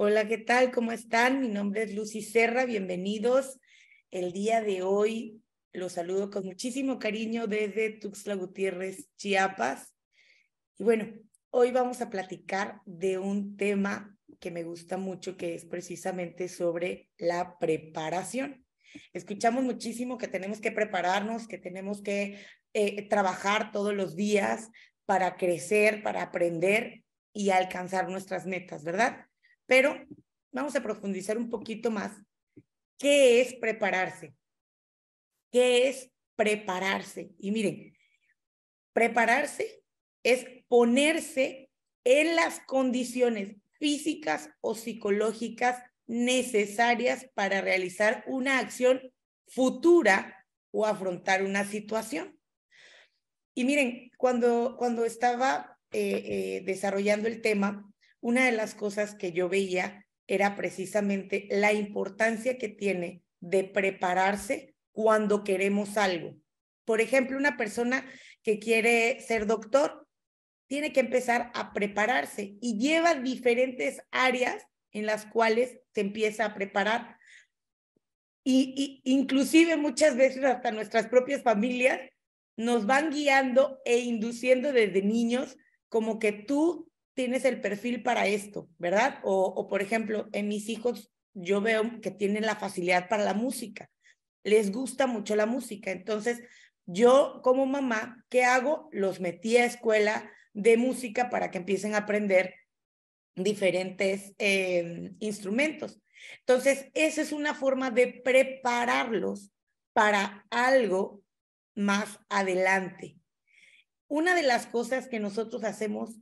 Hola, ¿qué tal? ¿Cómo están? Mi nombre es Lucy Serra, bienvenidos. El día de hoy los saludo con muchísimo cariño desde Tuxtla Gutiérrez, Chiapas. Y bueno, hoy vamos a platicar de un tema que me gusta mucho, que es precisamente sobre la preparación. Escuchamos muchísimo que tenemos que prepararnos, que tenemos que eh, trabajar todos los días para crecer, para aprender y alcanzar nuestras metas, ¿verdad? Pero vamos a profundizar un poquito más. ¿Qué es prepararse? ¿Qué es prepararse? Y miren, prepararse es ponerse en las condiciones físicas o psicológicas necesarias para realizar una acción futura o afrontar una situación. Y miren, cuando, cuando estaba eh, eh, desarrollando el tema, una de las cosas que yo veía era precisamente la importancia que tiene de prepararse cuando queremos algo. Por ejemplo, una persona que quiere ser doctor tiene que empezar a prepararse y lleva diferentes áreas en las cuales se empieza a preparar. Y, inclusive muchas veces hasta nuestras propias familias nos van guiando e induciendo desde niños como que tú tienes el perfil para esto, ¿verdad? O, por ejemplo, en mis hijos yo veo que tienen la facilidad para la música, les gusta mucho la música, entonces yo como mamá, ¿qué hago? Los metí a escuela de música para que empiecen a aprender diferentes em, instrumentos. Entonces, esa es una forma de prepararlos para algo más adelante. Una de las cosas que nosotros hacemos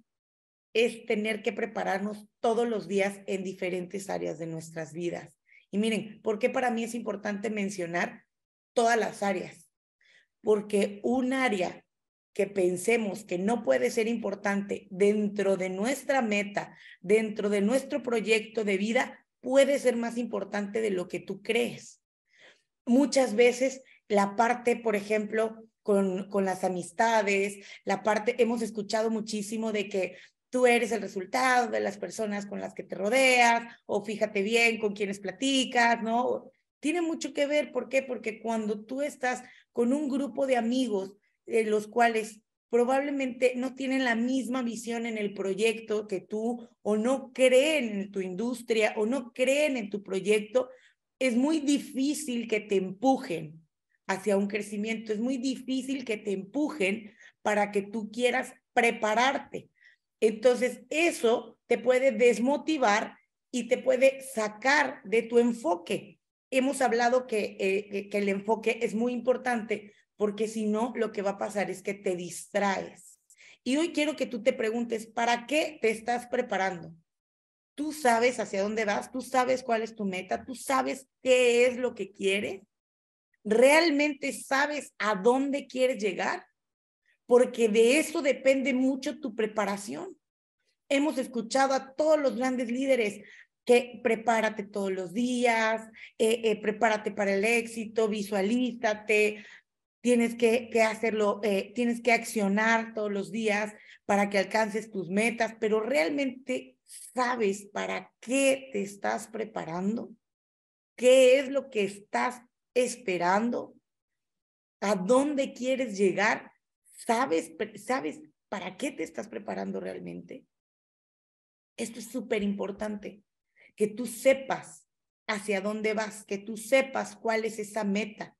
es tener que prepararnos todos los días en diferentes áreas de nuestras vidas. Y miren, ¿por qué para mí es importante mencionar todas las áreas? Porque un área que pensemos que no puede ser importante dentro de nuestra meta, dentro de nuestro proyecto de vida, puede ser más importante de lo que tú crees. Muchas veces la parte, por ejemplo, con, con, las amistades, la parte, hemos escuchado muchísimo de que tú eres el resultado de las personas con las que te rodeas, o fíjate bien con quienes platicas, ¿no? Tiene mucho que ver, ¿por qué? Porque cuando tú estás con un grupo de amigos, de eh, los cuales probablemente no tienen la misma visión en el proyecto que tú, o no creen en tu industria, o no creen en tu proyecto, es muy difícil que te empujen hacia un crecimiento, es muy difícil que te empujen para que tú quieras prepararte entonces, eso te puede desmotivar y te puede sacar de tu enfoque. Hemos hablado eh, que, el enfoque es muy importante porque si no, lo que va a pasar es que te distraes. Y hoy quiero que tú te preguntes, ¿para qué te estás preparando? Tú sabes hacia dónde vas, tú sabes cuál es tu meta, tú sabes qué es lo que quieres, realmente sabes a dónde quieres llegar porque de eso depende mucho tu preparación. Hemos escuchado a todos los grandes líderes que prepárate todos los días, eh, eh, prepárate para el éxito, visualízate, tienes que, hacerlo, eh, tienes que accionar todos los días para que alcances tus metas, pero realmente sabes para qué te estás preparando, qué es lo que estás esperando, a dónde quieres llegar ¿Sabes, ¿Sabes para qué te estás preparando realmente? Esto es súper importante, que tú sepas hacia dónde vas, que tú sepas cuál es esa meta,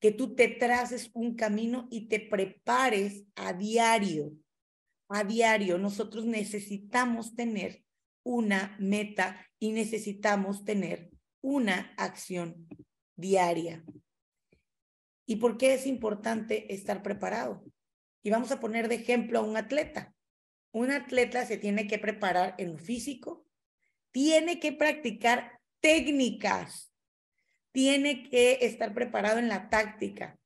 que tú te traces un camino y te prepares a diario, a diario. Nosotros necesitamos tener una meta y necesitamos tener una acción diaria. ¿Y por qué es importante estar preparado? Y vamos a poner de ejemplo a un atleta. Un atleta se tiene que preparar en lo físico, tiene que practicar técnicas, tiene que estar preparado en la táctica,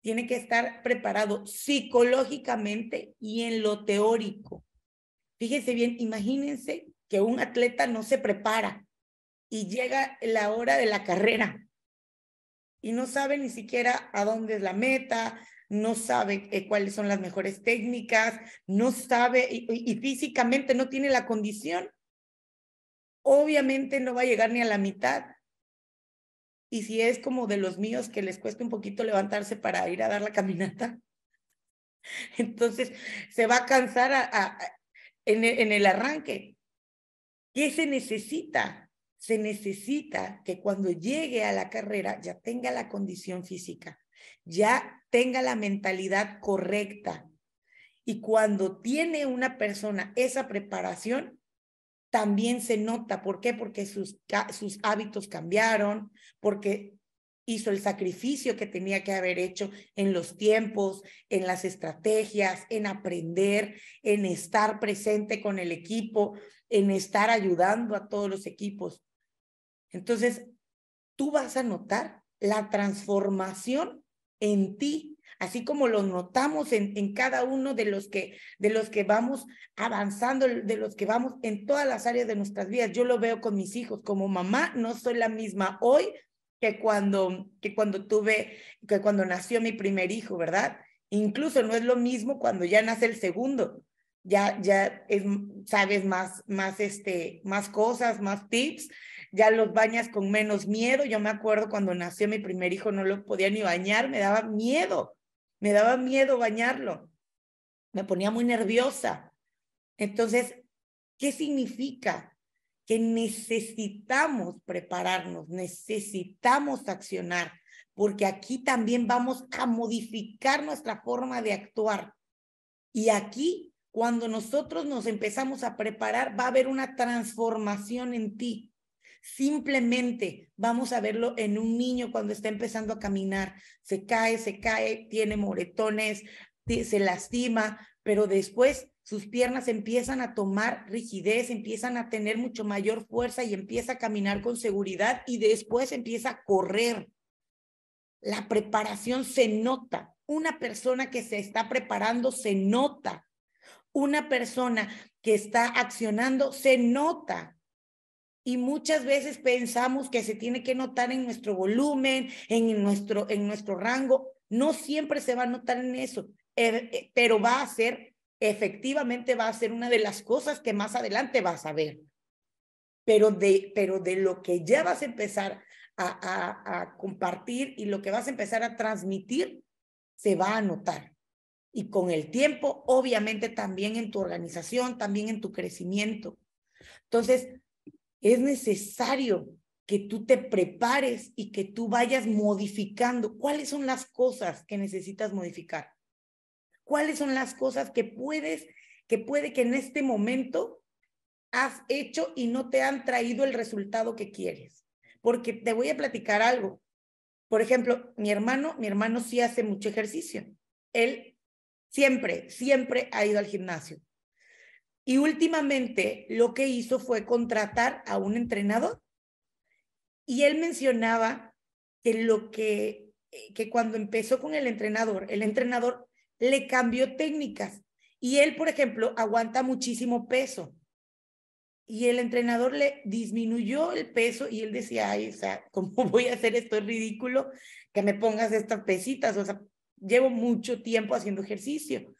tiene que estar preparado psicológicamente y en lo teórico. Fíjense bien, imagínense que un atleta no se prepara y llega la hora de la carrera y no sabe ni siquiera a dónde es la meta, no sabe eh, cuáles son las mejores técnicas, no sabe y, físicamente no tiene la condición, obviamente no va a llegar ni a la mitad. Y si es como de los míos que les cuesta un poquito levantarse para ir a dar la caminata, entonces se va a cansar en, el, en el arranque. ¿Qué se necesita? Se necesita que cuando llegue a la carrera ya tenga la condición física, ya tenga la mentalidad correcta. Y cuando tiene una persona esa preparación, también se nota. ¿Por qué? Porque sus, sus hábitos cambiaron, porque hizo el sacrificio que tenía que haber hecho en los tiempos, en las estrategias, en aprender, en estar presente con el equipo, en estar ayudando a todos los equipos. Entonces, tú vas a notar la transformación en ti, así como lo notamos en, cada uno de los, que, de los que vamos avanzando, de los que vamos en todas las áreas de nuestras vidas. Yo lo veo con mis hijos, como mamá no soy la misma hoy que cuando, que cuando tuve, que cuando nació mi primer hijo, ¿verdad? Incluso no es lo mismo cuando ya nace el segundo. Ya, ya es, sabes más, más, este, más cosas, más tips, ya los bañas con menos miedo. Yo me acuerdo cuando nació mi primer hijo no lo podía ni bañar, me daba miedo, me daba miedo bañarlo, me ponía muy nerviosa. Entonces, ¿qué significa? Que necesitamos prepararnos, necesitamos accionar, porque aquí también vamos a modificar nuestra forma de actuar. Y aquí, cuando nosotros nos empezamos a preparar, va a haber una transformación en ti Simplemente vamos a verlo en un niño cuando está empezando a caminar. Se cae, se cae, tiene moretones, se lastima, pero después sus piernas empiezan a tomar rigidez, empiezan a tener mucho mayor fuerza y empieza a caminar con seguridad y después empieza a correr. La preparación se nota. Una persona que se está preparando se nota. Una persona que está accionando se nota y muchas veces pensamos que se tiene que notar en nuestro volumen, en nuestro, en nuestro rango. No siempre se va a notar en eso, eh, eh, pero va a ser, efectivamente va a ser una de las cosas que más adelante vas a ver. Pero de, pero de lo que ya vas a empezar a, a, a compartir y lo que vas a empezar a transmitir, se va a notar. Y con el tiempo, obviamente, también en tu organización, también en tu crecimiento. Entonces, es necesario que tú te prepares y que tú vayas modificando. ¿Cuáles son las cosas que necesitas modificar? ¿Cuáles son las cosas que puedes, que puede que en este momento has hecho y no te han traído el resultado que quieres? Porque te voy a platicar algo. Por ejemplo, mi hermano, mi hermano sí hace mucho ejercicio. Él siempre, siempre ha ido al gimnasio. Y últimamente lo que hizo fue contratar a un entrenador. Y él mencionaba que lo que, eh, que cuando empezó con el entrenador, el entrenador le cambió técnicas. Y él, por ejemplo, aguanta muchísimo peso. Y el entrenador le disminuyó el peso y él decía, ay, o sea, ¿cómo voy a hacer esto? Es ridículo que me pongas estas pesitas. O sea, llevo mucho tiempo haciendo ejercicio.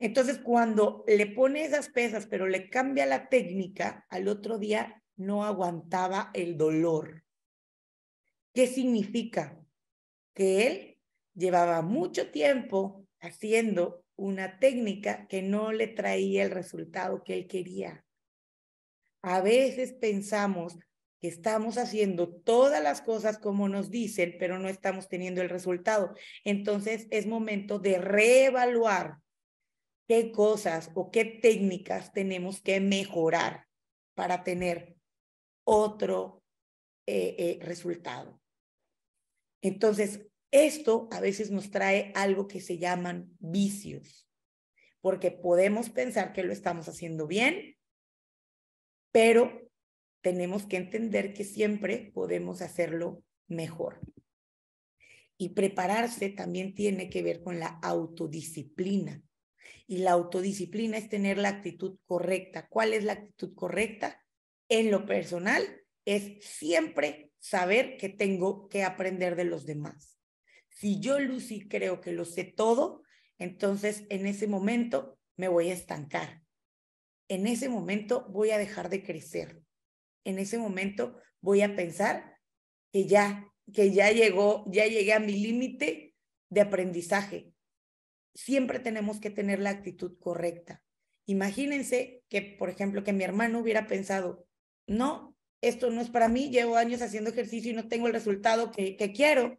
Entonces, cuando le pone esas pesas, pero le cambia la técnica, al otro día no aguantaba el dolor. ¿Qué significa? Que él llevaba mucho tiempo haciendo una técnica que no le traía el resultado que él quería. A veces pensamos que estamos haciendo todas las cosas como nos dicen, pero no estamos teniendo el resultado. Entonces es momento de reevaluar qué cosas o qué técnicas tenemos que mejorar para tener otro eh, eh, resultado. Entonces, esto a veces nos trae algo que se llaman vicios, porque podemos pensar que lo estamos haciendo bien, pero tenemos que entender que siempre podemos hacerlo mejor. Y prepararse también tiene que ver con la autodisciplina. Y la autodisciplina es tener la actitud correcta. ¿Cuál es la actitud correcta? En lo personal es siempre saber que tengo que aprender de los demás. Si yo, Lucy, creo que lo sé todo, entonces en ese momento me voy a estancar. En ese momento voy a dejar de crecer. En ese momento voy a pensar que ya, que ya llegó, ya llegué a mi límite de aprendizaje, siempre tenemos que tener la actitud correcta. Imagínense que, por ejemplo, que mi hermano hubiera pensado, no, esto no es para mí, llevo años haciendo ejercicio y no tengo el resultado que, quiero.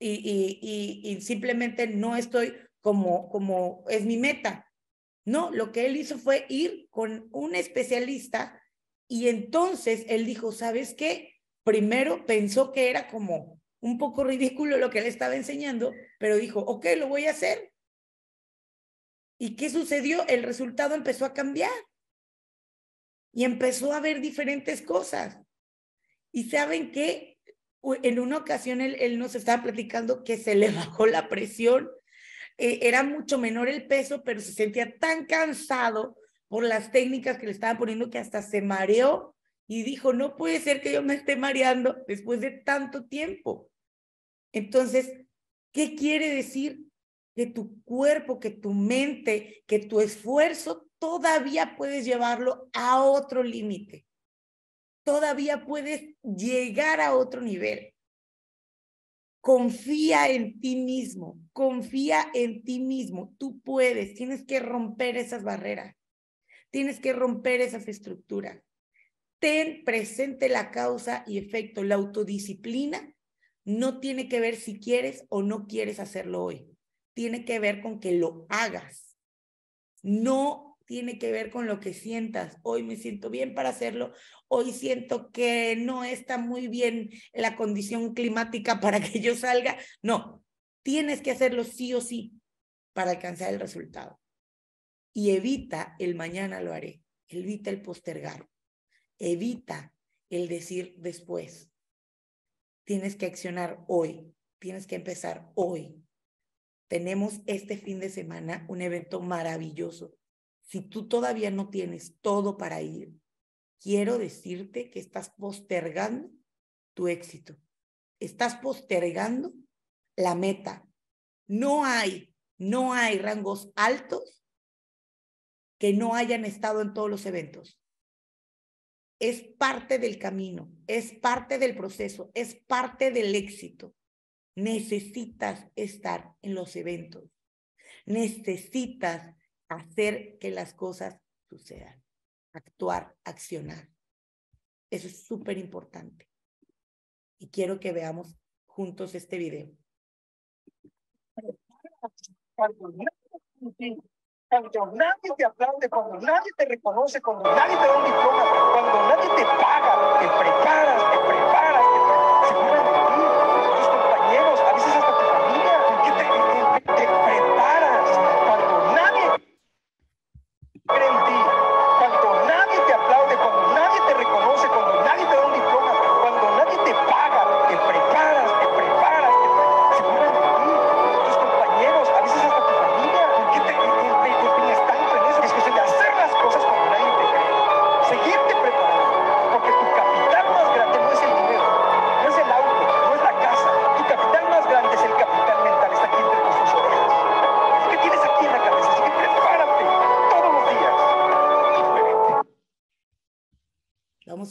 Y, y, simplemente no estoy como, como es mi meta. No, lo que él hizo fue ir con un especialista y entonces él dijo, ¿sabes qué? Primero pensó que era como un poco ridículo lo que le estaba enseñando, pero dijo, ok, lo voy a hacer. ¿Y qué sucedió? El resultado empezó a cambiar y empezó a ver diferentes cosas. Y saben que en una ocasión él, nos estaba platicando que se le bajó la presión, eh, era mucho menor el peso, pero se sentía tan cansado por las técnicas que le estaban poniendo que hasta se mareó y dijo, no puede ser que yo me esté mareando después de tanto tiempo. Entonces, ¿qué quiere decir? Que tu cuerpo, que tu mente, que tu esfuerzo todavía puedes llevarlo a otro límite. Todavía puedes llegar a otro nivel. Confía en ti mismo, confía en ti mismo. Tú puedes, tienes que romper esas barreras, tienes que romper esas estructuras ten presente la causa y efecto. La autodisciplina no tiene que ver si quieres o no quieres hacerlo hoy. Tiene que ver con que lo hagas. No tiene que ver con lo que sientas. Hoy me siento bien para hacerlo. Hoy siento que no está muy bien la condición climática para que yo salga. No, tienes que hacerlo sí o sí para alcanzar el resultado. Y evita el mañana lo haré. Evita el postergar evita el decir después. Tienes que accionar hoy, tienes que empezar hoy. Tenemos este fin de semana un evento maravilloso. Si tú todavía no tienes todo para ir, quiero decirte que estás postergando tu éxito. Estás postergando la meta. No hay, no hay rangos altos que no hayan estado en todos los eventos es parte del camino, es parte del proceso, es parte del éxito. Necesitas estar en los eventos. Necesitas hacer que las cosas sucedan. Actuar, accionar. Eso es súper importante. Y quiero que veamos juntos este video. Cuando nadie te aplaude, cuando nadie te reconoce, cuando nadie te da un diploma, cuando nadie te paga, te preparas, te preparas, te, de tus compañeros, a veces hasta tu familia, te, te, te preparas, cuando nadie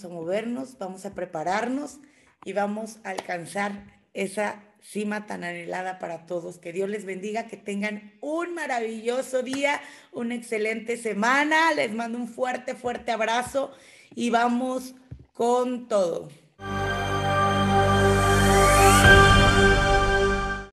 a movernos, vamos a prepararnos y vamos a alcanzar esa cima tan anhelada para todos. Que Dios les bendiga, que tengan un maravilloso día, una excelente semana. Les mando un fuerte, fuerte abrazo y vamos con todo.